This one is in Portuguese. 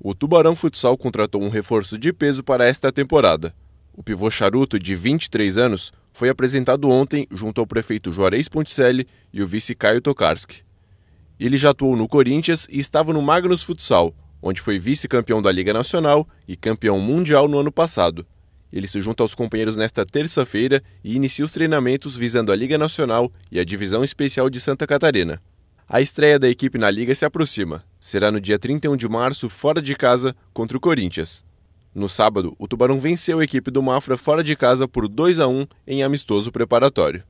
O Tubarão Futsal contratou um reforço de peso para esta temporada. O pivô charuto, de 23 anos, foi apresentado ontem junto ao prefeito Juarez Ponticelli e o vice Caio Tokarski. Ele já atuou no Corinthians e estava no Magnus Futsal, onde foi vice-campeão da Liga Nacional e campeão mundial no ano passado. Ele se junta aos companheiros nesta terça-feira e inicia os treinamentos visando a Liga Nacional e a Divisão Especial de Santa Catarina. A estreia da equipe na Liga se aproxima. Será no dia 31 de março, fora de casa, contra o Corinthians. No sábado, o Tubarão venceu a equipe do Mafra fora de casa por 2 a 1 em amistoso preparatório.